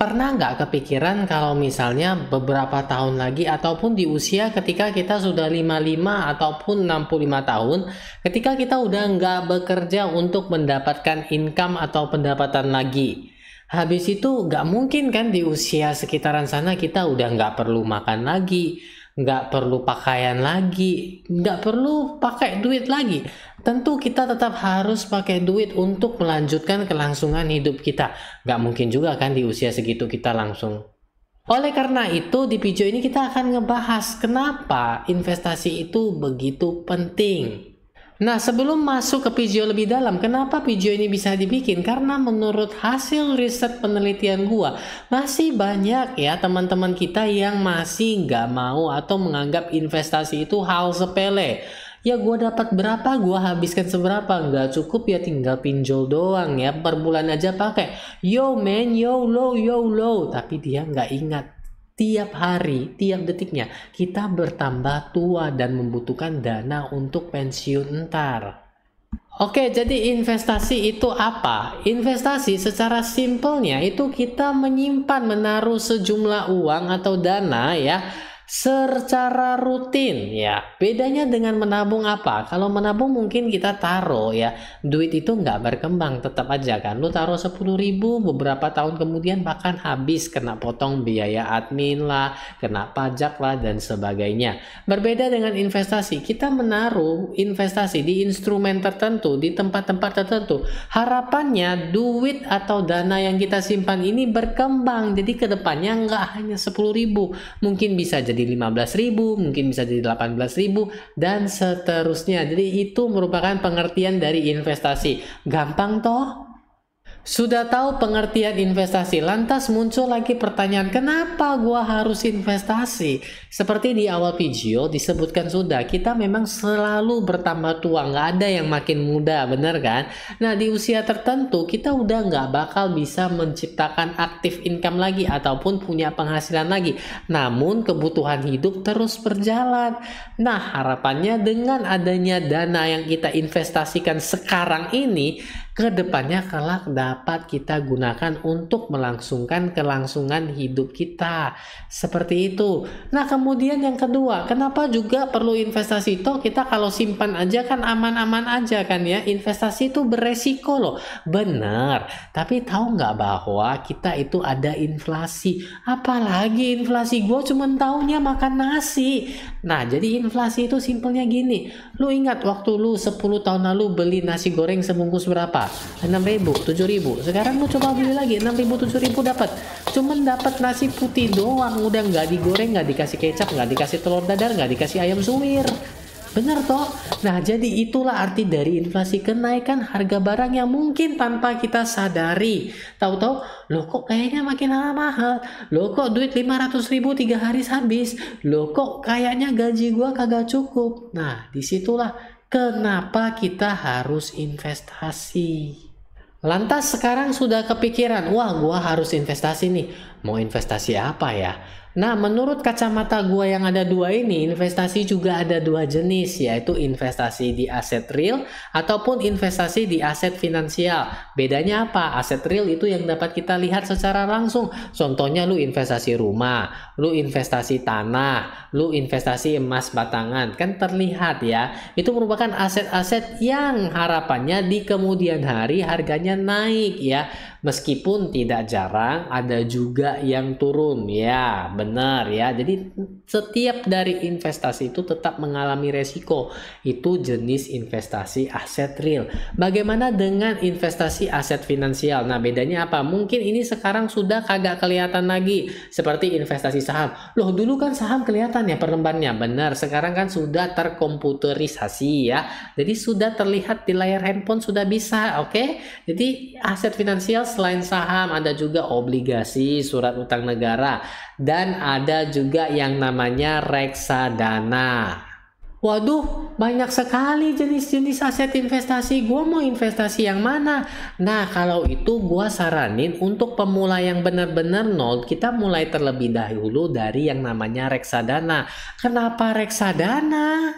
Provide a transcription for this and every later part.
Pernah nggak kepikiran kalau misalnya beberapa tahun lagi ataupun di usia ketika kita sudah 55 ataupun 65 tahun ketika kita udah nggak bekerja untuk mendapatkan income atau pendapatan lagi habis itu nggak mungkin kan di usia sekitaran sana kita udah nggak perlu makan lagi nggak perlu pakaian lagi, nggak perlu pakai duit lagi. Tentu kita tetap harus pakai duit untuk melanjutkan kelangsungan hidup kita. Nggak mungkin juga kan di usia segitu kita langsung. Oleh karena itu di video ini kita akan ngebahas kenapa investasi itu begitu penting. Nah, sebelum masuk ke video lebih dalam, kenapa video ini bisa dibikin? Karena menurut hasil riset penelitian gua, masih banyak ya teman-teman kita yang masih nggak mau atau menganggap investasi itu hal sepele ya gua dapat berapa gua habiskan seberapa nggak cukup ya tinggal pinjol doang ya per bulan aja pakai yo man yo low yo low tapi dia nggak ingat tiap hari, tiap detiknya kita bertambah tua dan membutuhkan dana untuk pensiun ntar. Oke, jadi investasi itu apa? Investasi secara simpelnya itu kita menyimpan menaruh sejumlah uang atau dana ya secara rutin ya. Bedanya dengan menabung apa? Kalau menabung mungkin kita taruh ya, duit itu nggak berkembang tetap aja kan. Lu taruh 10 ribu beberapa tahun kemudian bahkan habis kena potong biaya admin lah, kena pajak lah dan sebagainya. Berbeda dengan investasi, kita menaruh investasi di instrumen tertentu, di tempat-tempat tertentu. Harapannya duit atau dana yang kita simpan ini berkembang. Jadi kedepannya nggak hanya 10 ribu, mungkin bisa jadi jadi 15.000, mungkin bisa jadi 18.000 dan seterusnya. Jadi itu merupakan pengertian dari investasi. Gampang toh? Sudah tahu pengertian investasi, lantas muncul lagi pertanyaan, kenapa gua harus investasi? Seperti di awal video disebutkan sudah, kita memang selalu bertambah tua, nggak ada yang makin muda, bener kan? Nah, di usia tertentu kita udah nggak bakal bisa menciptakan aktif income lagi ataupun punya penghasilan lagi. Namun kebutuhan hidup terus berjalan. Nah, harapannya dengan adanya dana yang kita investasikan sekarang ini, kedepannya kelak dapat kita gunakan untuk melangsungkan kelangsungan hidup kita seperti itu nah kemudian yang kedua kenapa juga perlu investasi toh kita kalau simpan aja kan aman-aman aja kan ya investasi itu beresiko loh benar tapi tahu nggak bahwa kita itu ada inflasi apalagi inflasi gue cuma tahunya makan nasi nah jadi inflasi itu simpelnya gini lu ingat waktu lu 10 tahun lalu beli nasi goreng sebungkus berapa enam ribu tujuh ribu sekarang mau coba beli lagi enam ribu tujuh ribu dapat cuman dapat nasi putih doang udah nggak digoreng nggak dikasih kecap nggak dikasih telur dadar nggak dikasih ayam suwir Benar toh? Nah, jadi itulah arti dari inflasi kenaikan harga barang yang mungkin tanpa kita sadari. Tahu-tahu, lo kok kayaknya makin lama mahal. lo kok duit 500 ribu tiga hari habis. lo kok kayaknya gaji gua kagak cukup. Nah, disitulah kenapa kita harus investasi? Lantas sekarang sudah kepikiran, wah gua harus investasi nih. Mau investasi apa ya? Nah, menurut kacamata gua yang ada dua ini, investasi juga ada dua jenis, yaitu investasi di aset real ataupun investasi di aset finansial. Bedanya apa? Aset real itu yang dapat kita lihat secara langsung. Contohnya lu investasi rumah, lu investasi tanah, lu investasi emas batangan, kan terlihat ya. Itu merupakan aset-aset yang harapannya di kemudian hari harganya naik ya. Meskipun tidak jarang ada juga yang turun ya, benar ya. Jadi setiap dari investasi itu tetap mengalami resiko. Itu jenis investasi aset real. Bagaimana dengan investasi aset finansial? Nah, bedanya apa? Mungkin ini sekarang sudah kagak kelihatan lagi seperti investasi saham. Loh, dulu kan saham kelihatan ya perlembannya Benar, sekarang kan sudah terkomputerisasi ya. Jadi sudah terlihat di layar handphone sudah bisa, oke? Okay? Jadi aset finansial selain saham ada juga obligasi, surat utang negara dan ada juga yang namanya reksadana. Waduh, banyak sekali jenis-jenis aset investasi. Gua mau investasi yang mana? Nah, kalau itu gua saranin untuk pemula yang benar-benar nol, kita mulai terlebih dahulu dari yang namanya reksadana. Kenapa reksadana?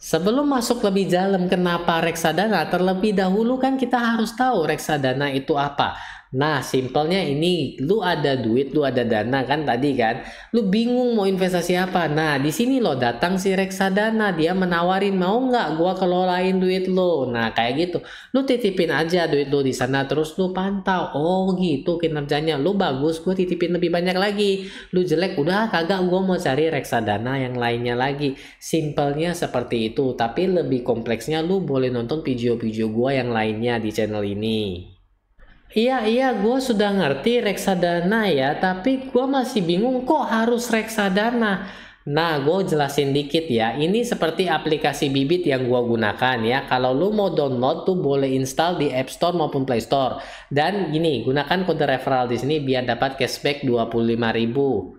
Sebelum masuk lebih dalam kenapa reksadana, terlebih dahulu kan kita harus tahu reksadana itu apa. Nah, simpelnya ini lu ada duit, lu ada dana kan tadi kan. Lu bingung mau investasi apa. Nah, di sini lo datang si reksadana, dia menawarin mau nggak gua kelolain duit lo. Nah, kayak gitu. Lu titipin aja duit lo di sana terus lu pantau. Oh, gitu kinerjanya. Lu bagus, gua titipin lebih banyak lagi. Lu jelek, udah kagak gua mau cari reksadana yang lainnya lagi. Simpelnya seperti itu, tapi lebih kompleksnya lu boleh nonton video-video gua yang lainnya di channel ini. Iya, iya, gue sudah ngerti reksadana ya, tapi gue masih bingung kok harus reksadana. Nah, gue jelasin dikit ya. Ini seperti aplikasi bibit yang gue gunakan ya. Kalau lu mau download tuh boleh install di App Store maupun Play Store. Dan gini, gunakan kode referral di sini biar dapat cashback 25 ribu.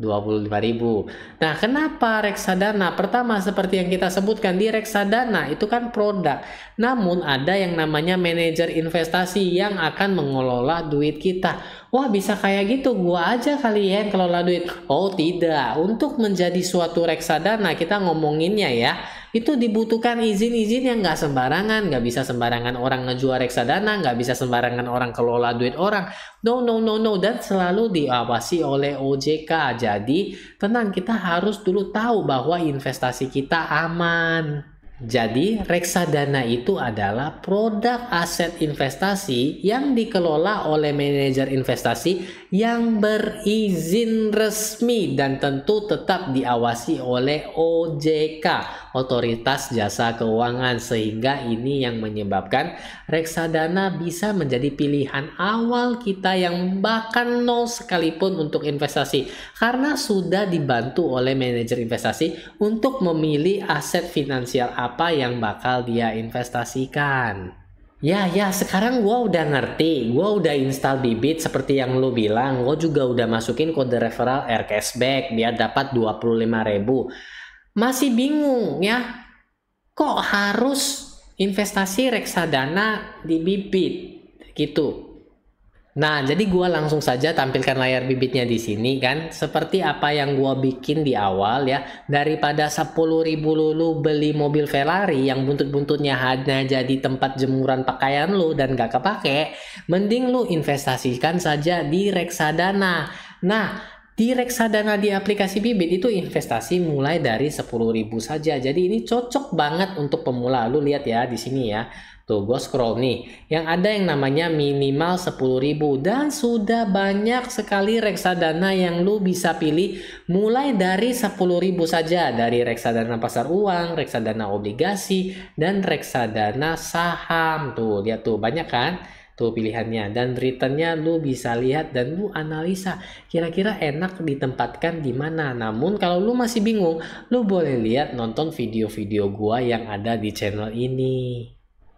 25.000. Nah, kenapa reksadana? Pertama, seperti yang kita sebutkan di reksadana itu kan produk. Namun ada yang namanya manajer investasi yang akan mengelola duit kita. Wah, bisa kayak gitu. Gua aja kali ya yang kelola duit. Oh, tidak. Untuk menjadi suatu reksadana kita ngomonginnya ya itu dibutuhkan izin-izin yang nggak sembarangan, nggak bisa sembarangan orang ngejual reksadana, nggak bisa sembarangan orang kelola duit orang. No, no, no, no, dan selalu diawasi oleh OJK. Jadi tenang, kita harus dulu tahu bahwa investasi kita aman. Jadi, reksadana itu adalah produk aset investasi yang dikelola oleh manajer investasi yang berizin resmi dan tentu tetap diawasi oleh OJK otoritas jasa keuangan sehingga ini yang menyebabkan reksadana bisa menjadi pilihan awal kita yang bahkan nol sekalipun untuk investasi karena sudah dibantu oleh manajer investasi untuk memilih aset finansial apa yang bakal dia investasikan. Ya, ya, sekarang gue udah ngerti. Gue udah install Bibit seperti yang lu bilang. Gue juga udah masukin kode referral Air Cashback biar dapat 25 ribu masih bingung ya kok harus investasi reksadana di bibit gitu nah jadi gua langsung saja tampilkan layar bibitnya di sini kan seperti apa yang gua bikin di awal ya daripada 10.000 lulu beli mobil Ferrari yang buntut-buntutnya hanya jadi tempat jemuran pakaian lu dan gak kepake mending lu investasikan saja di reksadana nah di reksadana di aplikasi Bibit itu investasi mulai dari 10.000 saja. Jadi ini cocok banget untuk pemula. Lu lihat ya di sini ya. Tuh gue scroll nih. Yang ada yang namanya minimal 10.000 dan sudah banyak sekali reksadana yang lu bisa pilih mulai dari 10.000 saja dari reksadana pasar uang, reksadana obligasi dan reksadana saham. Tuh lihat tuh banyak kan? tuh pilihannya dan returnnya lu bisa lihat dan lu analisa kira-kira enak ditempatkan di mana namun kalau lu masih bingung lu boleh lihat nonton video-video gua yang ada di channel ini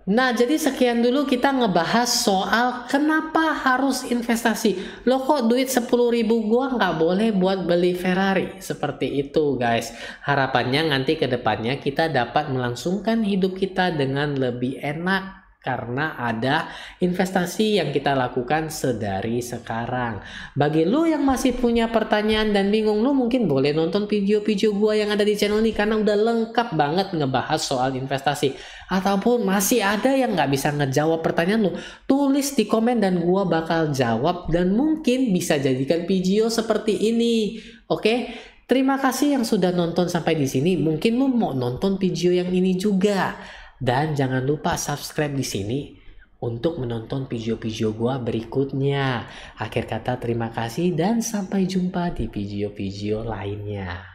Nah, jadi sekian dulu kita ngebahas soal kenapa harus investasi. Lo kok duit 10 ribu gua nggak boleh buat beli Ferrari? Seperti itu, guys. Harapannya nanti kedepannya kita dapat melangsungkan hidup kita dengan lebih enak karena ada investasi yang kita lakukan sedari sekarang. Bagi lo yang masih punya pertanyaan dan bingung, lo mungkin boleh nonton video-video gue yang ada di channel ini karena udah lengkap banget ngebahas soal investasi. Ataupun masih ada yang nggak bisa ngejawab pertanyaan lo, tulis di komen dan gue bakal jawab dan mungkin bisa jadikan video seperti ini. Oke? Okay? Terima kasih yang sudah nonton sampai di sini. Mungkin lo mau nonton video yang ini juga. Dan jangan lupa subscribe di sini untuk menonton video-video gua berikutnya. Akhir kata terima kasih dan sampai jumpa di video-video lainnya.